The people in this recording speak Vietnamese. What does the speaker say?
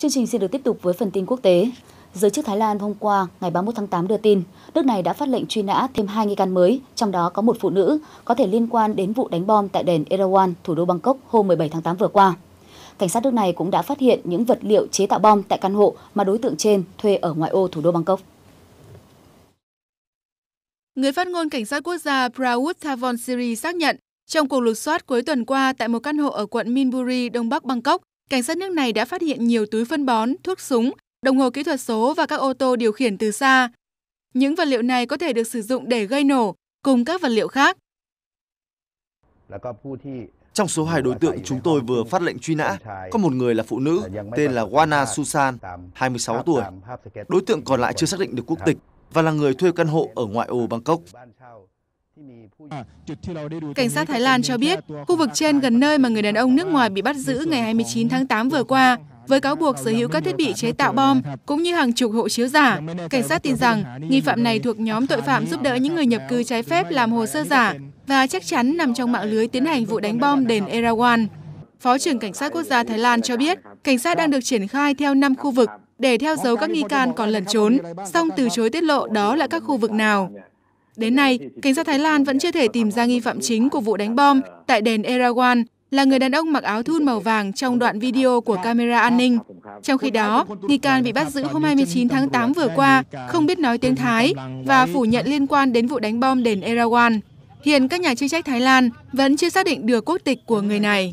Chương trình xin được tiếp tục với phần tin quốc tế. Giới chức Thái Lan hôm qua, ngày 31 tháng 8 đưa tin, nước này đã phát lệnh truy nã thêm hai nghi can mới, trong đó có một phụ nữ có thể liên quan đến vụ đánh bom tại đền Erawan, thủ đô Bangkok hôm 17 tháng 8 vừa qua. Cảnh sát nước này cũng đã phát hiện những vật liệu chế tạo bom tại căn hộ mà đối tượng trên thuê ở ngoại ô thủ đô Bangkok. Người phát ngôn Cảnh sát quốc gia Prawut Thavon xác nhận, trong cuộc lục soát cuối tuần qua tại một căn hộ ở quận Minburi, đông bắc Bangkok, cảnh sát nước này đã phát hiện nhiều túi phân bón, thuốc súng, đồng hồ kỹ thuật số và các ô tô điều khiển từ xa. Những vật liệu này có thể được sử dụng để gây nổ cùng các vật liệu khác. Trong số hai đối tượng chúng tôi vừa phát lệnh truy nã, có một người là phụ nữ tên là Wana Susan, 26 tuổi. Đối tượng còn lại chưa xác định được quốc tịch và là người thuê căn hộ ở ngoại ô Bangkok. Ờ, cảnh sát Thái Lan cho biết, khu vực trên gần nơi mà người đàn ông nước ngoài bị bắt giữ ngày 29 tháng 8 vừa qua, với cáo buộc sở hữu các thiết bị chế tạo bom cũng như hàng chục hộ chiếu giả. Cảnh sát tin rằng nghi phạm này thuộc nhóm tội phạm giúp đỡ những người nhập cư trái phép làm hồ sơ giả và chắc chắn nằm trong mạng lưới tiến hành vụ đánh bom đền Erawan. Phó trưởng Cảnh sát Quốc gia Thái Lan cho biết, cảnh sát đang được triển khai theo 5 khu vực để theo dấu các nghi can còn lẩn trốn, song từ chối tiết lộ đó là các khu vực nào. Đến nay, cảnh sát Thái Lan vẫn chưa thể tìm ra nghi phạm chính của vụ đánh bom tại đền Erawan là người đàn ông mặc áo thun màu vàng trong đoạn video của camera an ninh. Trong khi đó, nghi can bị bắt giữ hôm 29 tháng 8 vừa qua, không biết nói tiếng Thái và phủ nhận liên quan đến vụ đánh bom đền Erawan. Hiện các nhà chức trách Thái Lan vẫn chưa xác định được quốc tịch của người này.